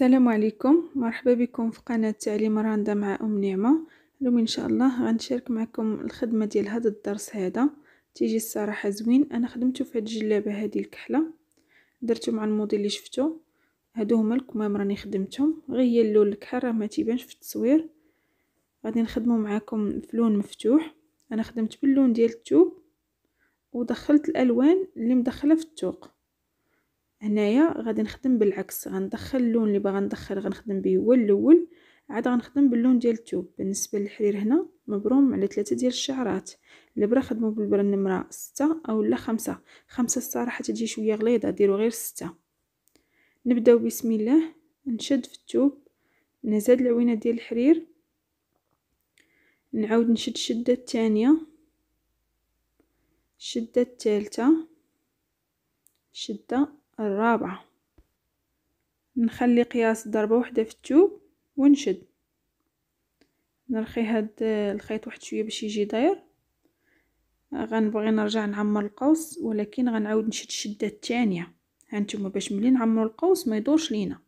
السلام عليكم مرحبا بكم في قناة تعليم راندا مع أم نعمة اليوم إن شاء الله غنشارك معكم الخدمة ديال هذا الدرس هذا تيجي الصراحة زوين أنا خدمته في هاد الجلابة هذه الكحلة درته مع الموديل اللي شفتو هادو هما الكمام راني خدمتهم غير هي اللون الكحل راه ما تيبانش في التصوير غادي نخدمو معاكم في لون مفتوح انا خدمت باللون ديال التوب ودخلت الالوان اللي مدخله في التوق هنايا غادي نخدم بالعكس غندخل اللون اللي باغا ندخل غنخدم به هو الاول عاد غنخدم باللون ديال الثوب بالنسبه للحرير هنا مبروم على ثلاثه ديال الشعرات البرا خدموا بالبره النمره ستة او لا خمسة خمسة الصراحه تجي شويه غليظه ديروا غير ستة نبداو بسم الله نشد في الثوب نزاد العوينه ديال الحرير نعاود نشد الشده الثانيه الشده الثالثه شده الرابعة نخلي قياس ضربة واحدة في التوب ونشد نرخي هاد الخيط واحد شويه باش يجي داير غنبغي نرجع نعمر القوس ولكن غنعاود نشد الشده الثانيه هانتوما باش ملي نعمرو القوس ما يدورش لينا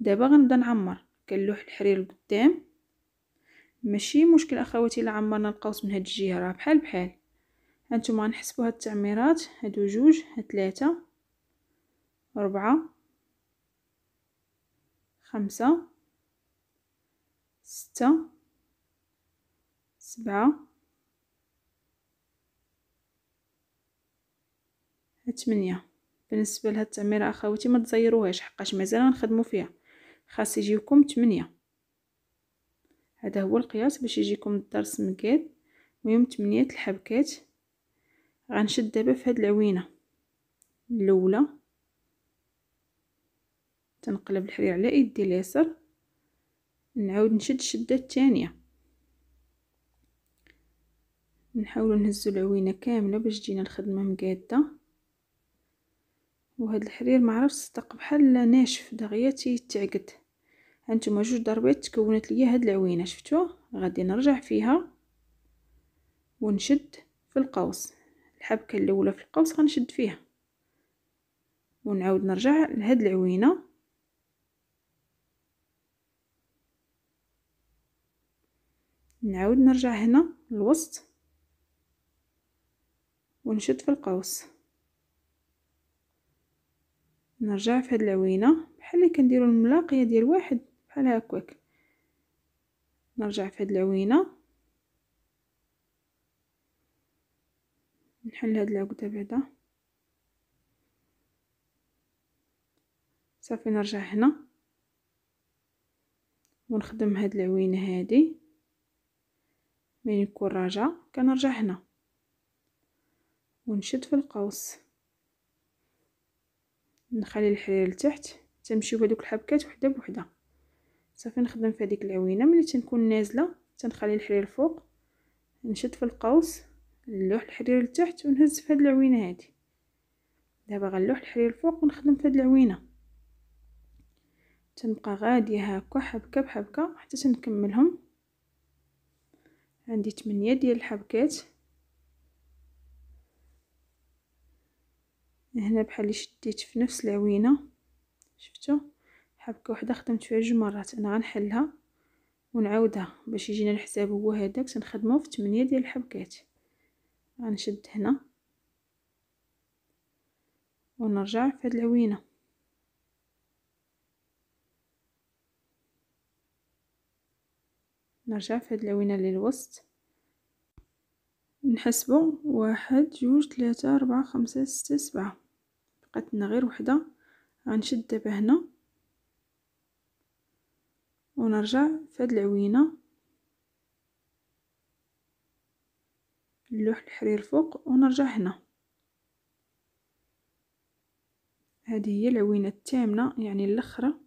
دابا غنبدا نعمر كنلوح الحرير القدام ماشي مشكل اخواتي الا عمرنا القوس من هاد الجهه راه بحال بحال هانتوما غنحسبو هاد التعميرات هادو جوج هاد ثلاثه أربعة خمسة ستة سبعة ثمانية بالنسبة لهاد التعميرة أخواتي ما تزيروهاش حقاش مازال غنخدمو فيها خاص يجيكم ثمانية هذا هو القياس باش يجيكم الدرس مكاد المهم ثمانية الحبكات غنشد دابا في هاد العوينة الاولى تنقلب الحرير على يدي اليسر نعاود نشد الشده الثانيه نحاولو نهزو العوينه كامله باش تجينا الخدمه مقاده وهاد الحرير ما عرفش صدق بحال ناشف دغيا تيتعقد هانتوما جوج ضربات تكونت ليا هاد العوينه شفتو غادي نرجع فيها ونشد في القوس الحبكه الاولى في القوس غنشد فيها ونعاود نرجع لهاد العوينه نعاود نرجع هنا للوسط ونشد في القوس نرجع في هاد العوينه بحال اللي كنديرو الملاقيه ديال واحد بحال هكاك نرجع في هاد العوينه نحل هاد العقده بعدا صافي نرجع هنا ونخدم هاد العوينه هادي من راجع كنرجع هنا ونشد في القوس نخلي الحرير لتحت تمشيو هذوك الحبكات وحده بوحده صافي نخدم في هذيك العوينه ملي تنكون نازله تنخلي الحرير فوق نشد في القوس نلوح الحرير لتحت ونهز في هذه العوينه هذه دابا غنلوح الحرير فوق ونخدم في هذه العوينه تنبقى غاديه هكا حبكه بحبكه حتى تنكملهم عندي 8 ديال الحبكات هنا بحال شديت في نفس العوينه شفتوا حبكه واحده خدمت فيها جوج مرات انا غنحلها ونعاودها باش يجينا الحساب هو هذاك تنخدمو في 8 ديال الحبكات غنشد هنا ونرجع في هاد العوينه نرجع في هاد العوينة الوسط نحسبو واحد جوج ثلاثة أربعة خمسة ستة سبعة بقات لنا غير وحدة غنشد دابا هنا ونرجع في هاد العوينة نلوح الحرير فوق ونرجع هنا هذه هي العوينة الثامنة يعني الاخره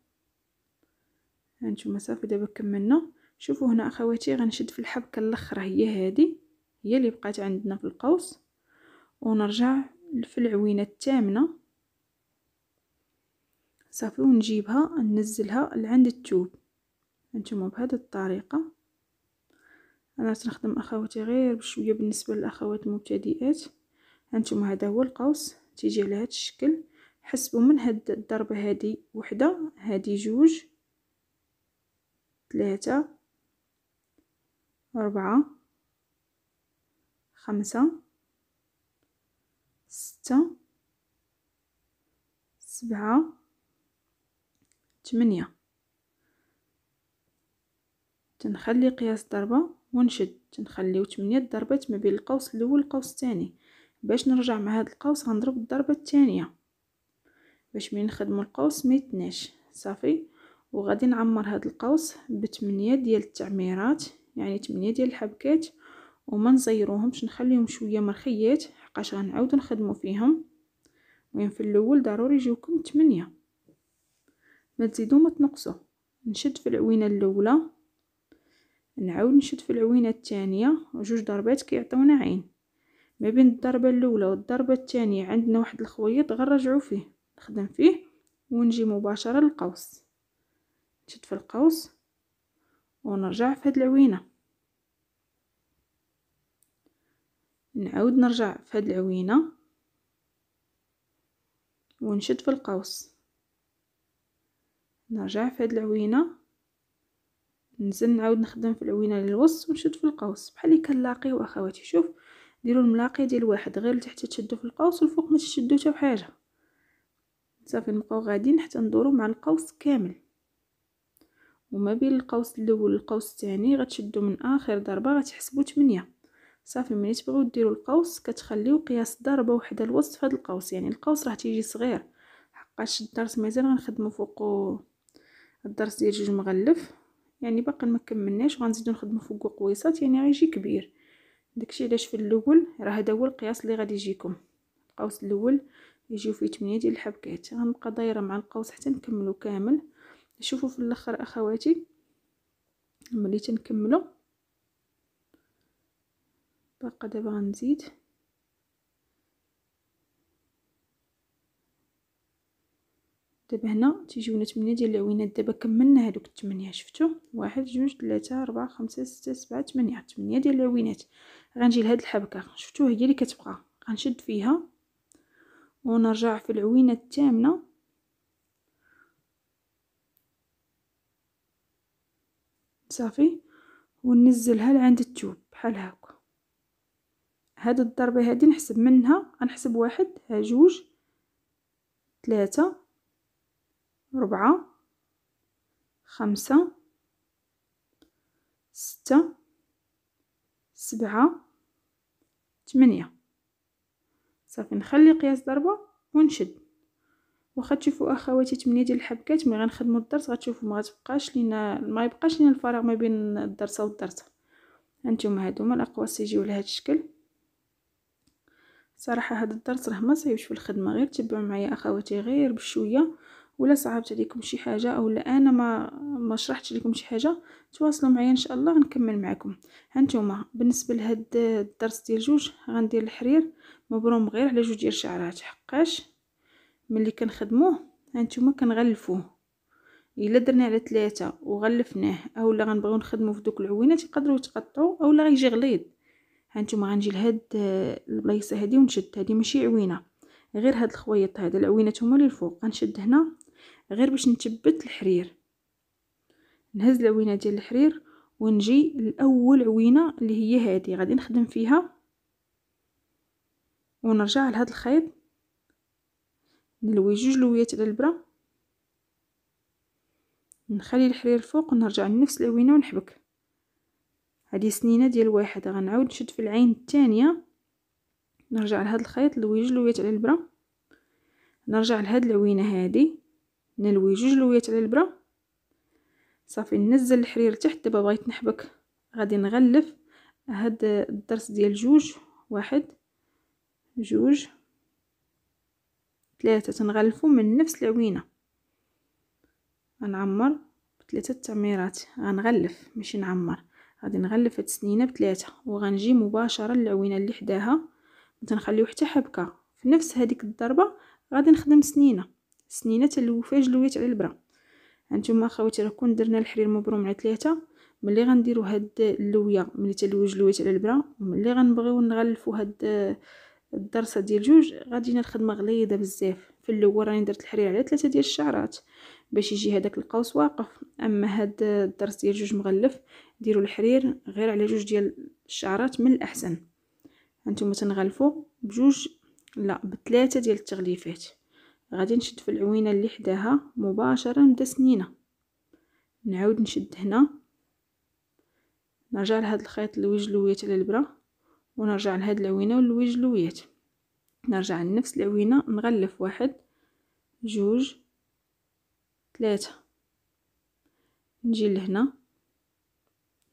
هانتوما صافي دابا كملنا شوفوا هنا اخواتي غنشد في الحبكه الاخرى هي هذه هي اللي بقات عندنا في القوس ونرجع في العوينه الثامنه صافي ونجيبها ننزلها لعند التوب انتم بهذه الطريقه انا تنخدم اخواتي غير بشويه بالنسبه للاخوات المبتدئات هانتوما هذا هو القوس تيجي على هذا الشكل حسبوا من هاد الضربه هذه وحده هذه جوج ثلاثه أربعة خمسة ستة سبعة ثمانية تنخلي قياس ضربة ونشد تنخليو ثمانية ضربات ما بين القوس الاول والقوس الثاني باش نرجع مع هاد القوس غنضرب الضربة الثانية باش ملي نخدمو القوس ما يتناش صافي وغادي نعمر هاد القوس بثمانية ديال التعميرات يعني 8 ديال الحبكات وما نزيروهمش نخليهم شويه مرخيات حقاش غنعاودو نخدمو فيهم وين في الاول ضروري يجيوكم 8 ما تزيدو ما تنقصو نشد في العوينه الاولى نعاود نشد في العوينه الثانيه جوج ضربات كيعطيونا عين ما بين الضربه الاولى والضربه الثانيه عندنا واحد الخويط غنرجعو فيه نخدم فيه ونجي مباشره للقوس نشد في القوس ونرجع في هاد العوينه نعود نرجع في هاد العوينة ونشد في القوس نرجع في هاد العوينة نزل نعاود نخدم في العوينة للوسط ونشد في القوس بحال اللي كنلاقيو اخواتي شوف ديروا الملاقي ديال واحد غير لتحت تشدوا في القوس والفوق ما تشدوا حتى حاجه صافي نبقاو غاديين حتى ندورو مع القوس كامل وما بين القوس الاول والقوس الثاني غتشدوا من اخر ضربه غتحسبوا 8 صافي ملي تبغيو ديروا القوس كتخليو قياس الضربه وحده الوسط في هذا القوس يعني القوس راه تيجي صغير حقاش الدرس مازال غنخدمو فوقو الدرس ديال جوج مغلف يعني باقي ما كملناش وغنزيدو نخدمو فوقو قويصات يعني غيجي كبير داكشي علاش في الاول راه هذا هو القياس اللي غادي يجيكم القوس الاول يجيو فيه 8 ديال الحبكات غنبقى دايره مع القوس حتى نكملو كامل شوفوا في الاخر اخواتي ملي تنكملو باقا دابا غنزيد دابا هنا تيجيونا 8 ديال العوينات دابا كملنا هادوك التمنيه شفتو واحد جوج ثلاثة أربعة خمسة ستة سبعة تمنيه تمنيه ديال العوينات غنجي لهاد الحبكة شفتو هي اللي كتبقى غنشد فيها ونرجع في العوينة الثامنة صافي وننزلها لعند التوب بحال هاكا هاد الضربة هادي نحسب منها غنحسب واحد ها جوج ثلاثة ربعة خمسة ستة سبعة ثمانية صافي نخلي قياس ضربة ونشد واخا تشوفوا اخواتي تمنية ديال الحبكات ملي غنخدموا الدرس غتشوفوا ما لينا ما يبقاش لينا الفراغ ما بين الدرسه والدرسه هانتوما هادو هما الاقواس يجيو لهذا الشكل صراحه هذا الدرس راه ما صعيبش في الخدمه غير تبعوا معايا اخواتي غير بشويه ولا صعبت عليكم شي حاجه اولا انا ما ما شرحتش لكم شي حاجه تواصلوا معايا ان شاء الله غنكمل معكم هانتوما بالنسبه لهاد الدرس ديال جوج غندير الحرير مبروم غير على جوج ديال الشعرات حقاش ملي كنخدموه هانتوما كنغلفوه الا درنا على ثلاثه وغلفناه اولا غنبغيو نخدمو في دوك العوينات يقدروا يتقطعوا اولا غيجي غليظ هانتوما غنجي لهاد آه، البلايصه هادي ونشد هادي ماشي عوينه غير هاد الخويط هذا العوينات هما اللي الفوق غنشد هنا غير باش نثبت الحرير نهز العوينه ديال الحرير ونجي لاول عوينه اللي هي هادي غادي نخدم فيها ونرجع لهاد الخيط نلوي جوج لويات على البرا نخلي الحرير الفوق ونرجع لنفس العوينه ونحبك هذه سنينه ديال واحد غنعاود نشد في العين الثانيه نرجع لهذا الخيط نلوي جوج لويات على البره نرجع لهاد العوينه هادي نلوي جوج لويات على البره صافي ننزل الحرير تحت دابا بغيت نحبك غادي نغلف هاد الضرس ديال جوج واحد جوج ثلاثه تنغلفو من نفس العوينه غنعمر بثلاثه تعميرات غنغلف ماشي نعمر غادي نغلف هاد السنينه بثلاثه وغنجي مباشره للعوينه اللي حداها تنخليو حتى حبكه في نفس هذيك الضربه غادي نخدم سنينه سنينه الوفاج لويت على البرا هانتوما اخواتي راه كون درنا الحرير مبروم على ثلاثه ملي غنديرو هاد اللويه ملي تلوج لويت على البرا ملي غنبغيو نغلفو هاد الدرسه ديال جوج غادي الخدمه غليظه بزاف في الاول راني درت الحرير على ثلاثه ديال الشعرات باش يجي هذاك القوس واقف اما هاد الدرس ديال جوج مغلف ديروا الحرير غير على جوج ديال الشعرات من الاحسن هانتوما تنغلفوا بجوج لا بثلاثه ديال التغليفات غادي نشد في العوينه اللي حداها مباشره نبدا سنينه نعاود نشد هنا نرجع لهاد الخيط اللوي لويات على البره ونرجع لهاد العوينه واللوي لويات نرجع لنفس العوينة نغلف واحد جوج ثلاثة نجي لهنا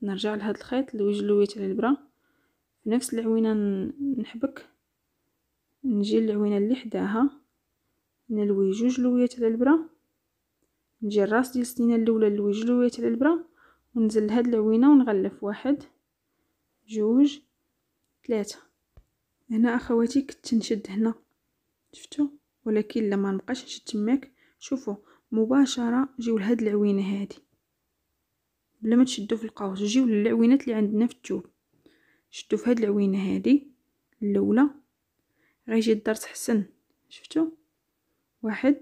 نرجع لهاد الخيط اللي وجلويت على البرا في نفس العوينة نحبك نجي للعوينة اللي حداها نلوي جوج لويات على البرا نجي الراس ديال السنينة الاولى نلوي جوج لويات على البرا ونزل لهاد العوينة ونغلف واحد جوج ثلاثة هنا اخواتي كنت نشد هنا شفتو ولكن لما نبقاش نشد تماك شوفوا مباشره جيو لهاد العوينه هادي بلا ما تشدوا في القوس جيو للعوينات اللي عندنا في الثوب شدوا في هاد العوينه هادي الاولى غيجي الدرس حسن شفتو واحد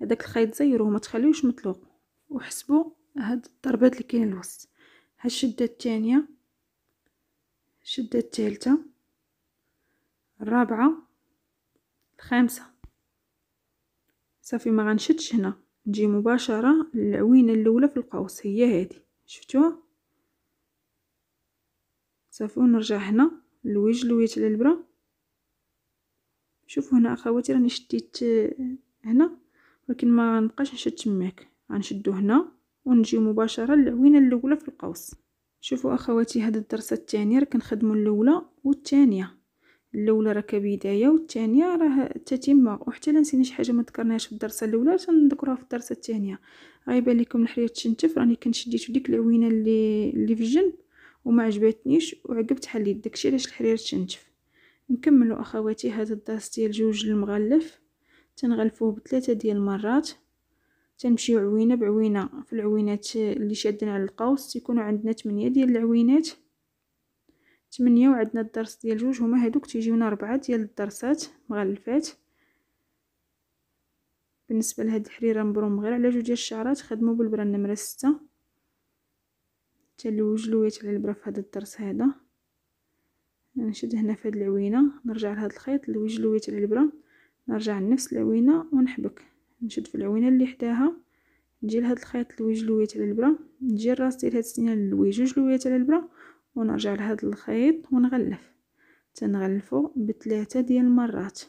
هذاك الخيط زيروه ما تخليوش مطلوق وحسبوا هاد الضربات اللي كاين الوسط هاد الشده الثانيه الشدة الثالثة الرابعة الخامسة صافي ما غنشدش هنا نجي مباشرة للعوينة الاولى في القوس هي هذه شفتوها صافي ونرجع هنا لويج لويت على البرا شوفوا هنا اخواتي راني شديت هنا ولكن ما غنبقاش نشد تماك غنشدو هنا ونجي مباشره للعوينه الاولى في القوس شوفوا اخواتي هذا الدرس الثاني راه كنخدموا الاولى والثانيه الاولى راه كبدايه والثانيه راه تتمه وحتى لا نسينا شي حاجه ما ذكرناهاش في الدرس الاولى تنذكروها في الدرس الثانيه غيبان لكم الحريه تشنتف راني كنشديت ديك العوينه اللي اللي في الجنب وما عجبتنيش وعقبت حليت داكشي علاش الحرير تشنتف نكملوا اخواتي هذا الدرس ديال جوج المغلف تنغلفوه بثلاثه ديال المرات تنمشيو عوينه بعوينه في العوينات اللي شادين على القوس تيكونوا عندنا 8 ديال العوينات 8 وعندنا الدرس ديال جوج هما هادوك تيجيونا ربعة ديال الدرسات مغلفات بالنسبه لهاد الحريره مبروم غير على جوج ديال الشعرات خدموا بالبره النمره 6 تلوج لويت على البره في هذا الدرس هذا نشد هنا في هاد العوينه نرجع لهاد الخيط لوج لويت على البره نرجع لنفس العوينه ونحبك نشد في العوينه اللي حداها نجي لهاد الخيط لوي جلويات على البره نجي الراس ديال هاد السنينه نلوي جوج لويات على البره ونرجع لهاد الخيط ونغلف تنغلفو بثلاثه ديال المرات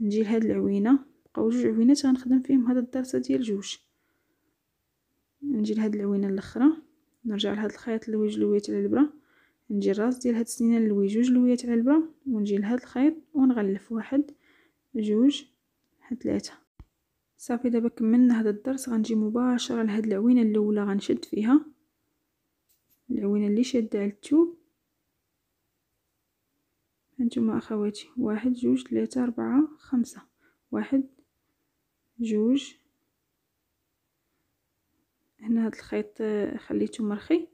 نجي لهاد العوينه بقاو جوج عوينات غنخدم فيهم هاد الدرسه ديال جوج نجي لهاد العوينه الاخرى نرجع لهاد الخيط لوي جلويات على البره نجي الراس ديال هاد السنينه نلوي جوج لويات على البره ونجي لهاد الخيط ونغلف واحد جوج ثلاثه صافي دابا كملنا هذا الدرس غنجي مباشره لهاد العوينه الاولى غنشد فيها العوينه اللي شاده على الثوب هانتوما اخواتي واحد جوج ثلاثة أربعة خمسة واحد جوج هنا هاد الخيط آه، خليته مرخي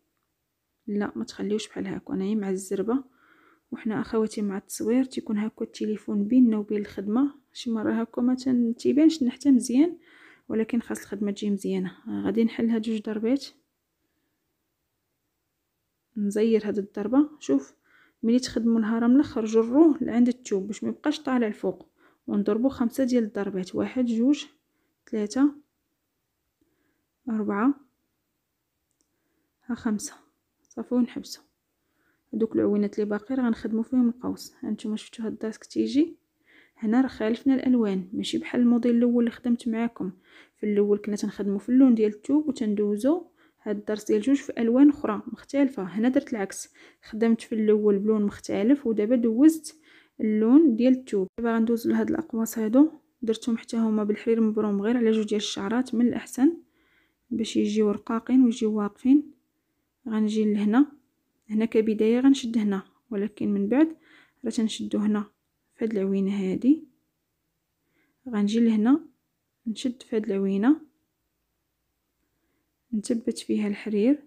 لا ما تخليوش بحال هاكا انايا مع الزربه وحنا اخواتي مع التصوير تيكون هاكا التليفون بيننا وبين الخدمه شي مره هكا ما تيبانش النحته مزيان ولكن خاص الخدمه تجي مزيانه غادي نحل هاد جوج ضربات نزير هاد الضربه شوف ملي تخدموا الهرم الاخر جروه لعند الثوب باش ما يبقاش طالع الفوق ونضربوا خمسه ديال الضربات واحد جوج ثلاثة أربعة ها خمسة صافي ونحبسو هادوك العوينات اللي باقي راه غنخدمو فيهم القوس هانتوما شفتو هاد الداسك تيجي هنا راه خالفنا الالوان ماشي بحال الموديل الاول اللي خدمت معاكم في الاول كنا تنخدمو في اللون ديال الثوب وتندوزو هاد الدرس ديال جوج في الوان اخرى مختلفه هنا درت العكس خدمت في الاول بلون مختلف ودابا دوزت اللون ديال الثوب دابا غندوز لهاد الاقواس هادو درتهم حتى هما بالحرير مبروم غير على جوج ديال الشعرات من الاحسن باش يجيو رقاقين ويجيو واقفين غنجي لهنا هنا كبدايه غنشد هنا ولكن من بعد راه تنشدو هنا في هاد العوينه هادي غنجي لهنا نشد في هاد العوينه نثبت فيها الحرير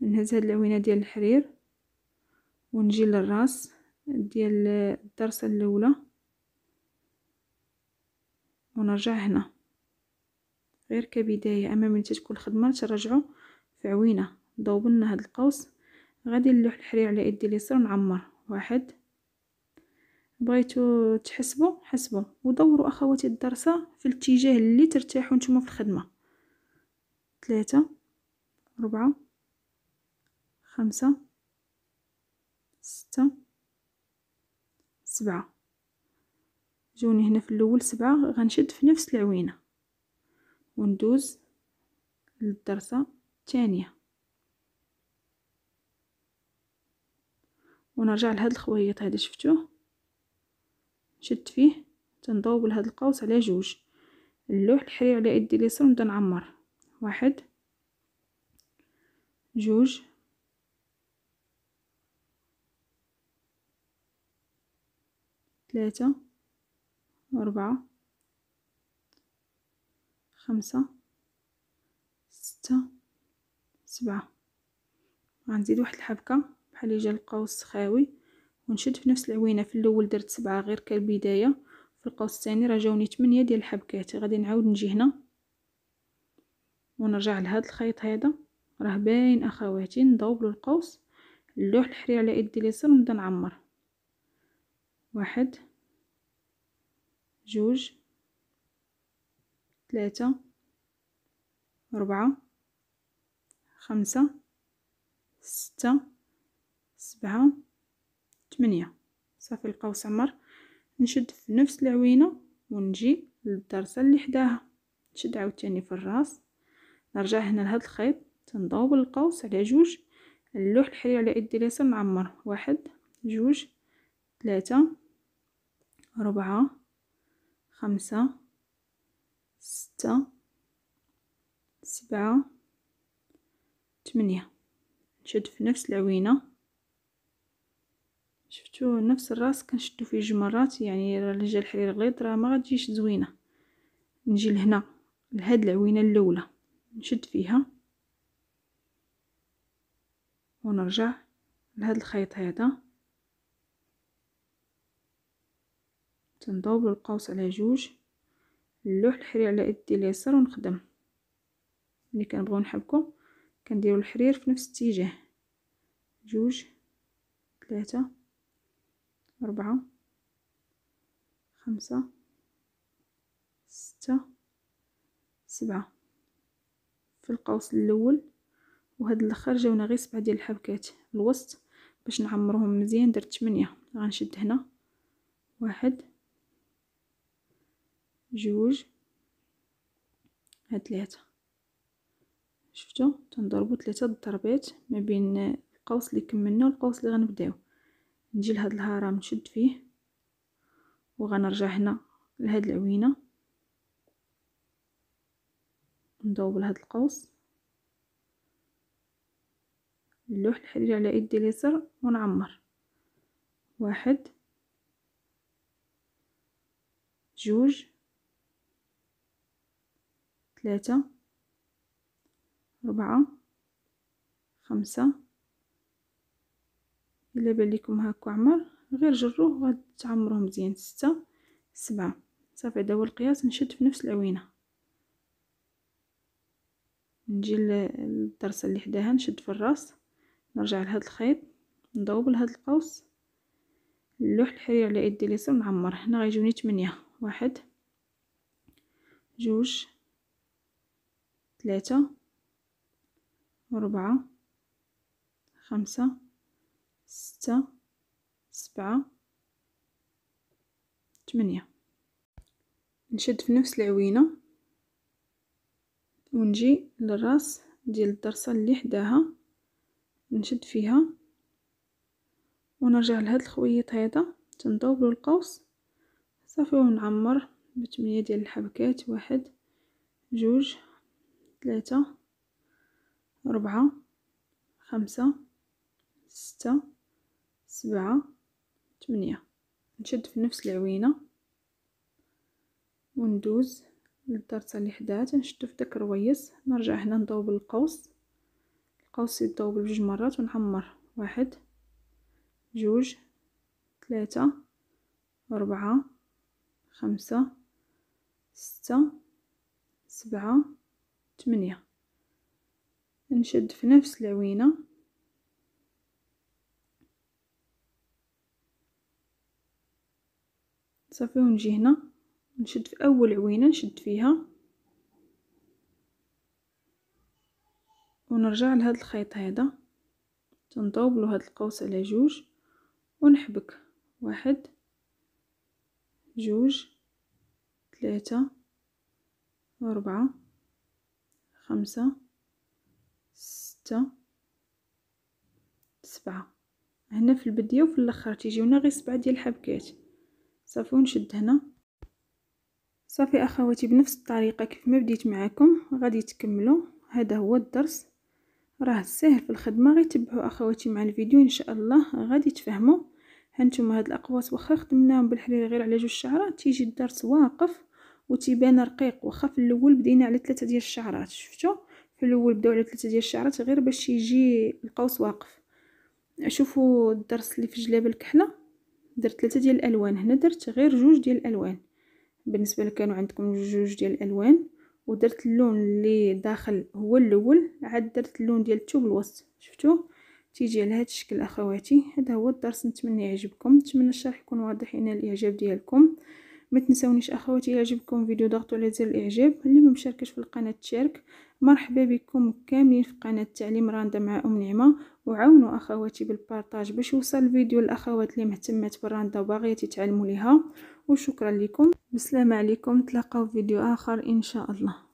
نهز هاد العوينه ديال الحرير ونجي للراس ديال الدرسه الاولى ونرجع هنا غير كبدايه اما ملي تكون الخدمه ترجعوا في عوينه ضوبنا هاد القوس غادي نلوح الحرير على يدي اليسار ونعمر واحد بغيتو تحسبوا حسبوا ودوروا اخواتي الدرسه في الاتجاه اللي ترتاحوا نتوما في الخدمه ثلاثة ربعة خمسة ستة سبعة جوني هنا في الاول سبعة غنشد في نفس العوينة وندوز للدرسة الثانية ونرجع لهاد الخويط هذا شفتوه شد فيه تنضوب لهاد القوس على جوج اللوح الحرير على يدي اليسر ونبدا نعمر واحد جوج ثلاثة أربعة خمسة ستة سبعة غنزيد واحد الحبكة بحال جا القوس خاوي ونشد في نفس العوينه في الاول درت سبعة غير كالبدايه في القوس الثاني راه جاوني 8 ديال الحبكات غادي نعاود نجي هنا ونرجع لهاد الخيط هذا راه باين اخواتي نضوب له القوس اللوح الحرير على يدي اليسار ونبدا نعمر واحد جوج ثلاثة أربعة خمسة ستة سبعة تمنية صافي القوس عمر نشد في نفس العوينة ونجي للدرسة اللي حداها نشد عاوتاني في الراس نرجع هنا لهاد الخيط تنضوب القوس على جوج اللوح الحرير على يد اليسار نعمر واحد جوج ثلاثة ربعة خمسة ستة سبعة تمنية نشد في نفس العوينة شفتوا نفس الراس كنشدو فيه جوج مرات يعني راه جا الحرير غليظ راه ما غتجيش زوينه نجي لهنا لهاد العوينه الاولى نشد فيها ونرجع لهاد الخيط هذا تنضوب القوس على جوج نلوح الحرير على يدي اليسار ونخدم ملي كنبغيو نحبكو كنديرو الحرير في نفس الاتجاه جوج ثلاثة أربعة خمسة ستة سبعة في القوس الأول وهاد الاخر جاونا غير سبعة ديال الحبكات الوسط باش نعمرهم مزيان درت ثمانية غنشد هنا واحد جوج هاد ثلاثة شفتو تنضربو ثلاثة الضربات ما بين القوس اللي كملنا والقوس اللي غنبداو نجي لهاد الهرم نشد فيه وغنرجع هنا لهاد العوينه نضوب لهاد القوس اللوح الحرير على يدي اليسر ونعمر واحد جوج ثلاثة أربعة خمسة الا بان لكم هاكا عمر غير جروه وتعمروه مزيان ستة سبعة صافي هذا هو القياس نشد في نفس العوينه نجي للطرسه اللي حداها نشد في الراس نرجع لهاد الخيط نضوب لهاد القوس نلوح الحرير على يدي اليسر نعمر هنا غيجوني 8 واحد جوج ثلاثة أربعة خمسة ستة سبعة ثمانية نشد في نفس العوينة ونجي للراس ديال الدرسة اللي حداها نشد فيها ونرجع لهاد الخويط هذا تنضوبلو القوس صافي ونعمر بثمانية ديال الحبكات واحد جوج ثلاثة أربعة خمسة ستة سبعة تمنية نشد في نفس العوينة وندوز للدرسة اللي حدات تنشدو في داك الرويس نرجع هنا نضوب القوس القوس يضوب بجوج مرات ونعمر واحد جوج ثلاثة أربعة خمسة ستة سبعة تمنية نشد في نفس العوينة صافي ونجي هنا نشد في اول عوينه نشد فيها ونرجع لهاد الخيط هذا تنطوبلو هاد القوس على جوج ونحبك واحد جوج ثلاثة أربعة خمسة ستة سبعة هنا في البدية وفي الاخر تيجيونا غير سبعة ديال الحبكات صافي ونشد هنا صافي اخواتي بنفس الطريقه كيف ما بديت معكم غادي تكملوا هذا هو الدرس راه ساهل في الخدمه غير تبعوا اخواتي مع الفيديو ان شاء الله غادي تفهموا هانتوما هاد الاقواس واخا خدمناهم بالحرير غير على جوج شعرات تيجي الدرس واقف وتيبان رقيق واخا في الاول بدينا على ثلاثه ديال الشعرات شفتوا في الاول بداو على ثلاثه ديال الشعرات غير باش يجي القوس واقف شوفوا الدرس اللي في جلاب الكحله درت ثلاثه ديال الالوان هنا درت غير جوج ديال الالوان بالنسبه لكانوا عندكم جوج ديال الالوان ودرت اللون اللي داخل هو الاول عاد درت اللون ديال الثوب الوسط شفتو تيجي على هذا الشكل اخواتي هذا هو الدرس نتمنى يعجبكم نتمنى الشرح يكون واضح هنا الاعجاب ديالكم ما تنسونيش اخواتي يعجبكم فيديو ضغطوا على زر الاعجاب اللي ما مشاركش في القناه تشارك مرحبا بكم كاملين في قناه تعليم راندا مع ام نعمه وعاونوا اخواتي بالبارطاج باش يوصل الفيديو للاخوات اللي مهتمات بالراندا وباغية تتعلموا ليها وشكرا لكم بسلامه عليكم تلاقاو في فيديو اخر ان شاء الله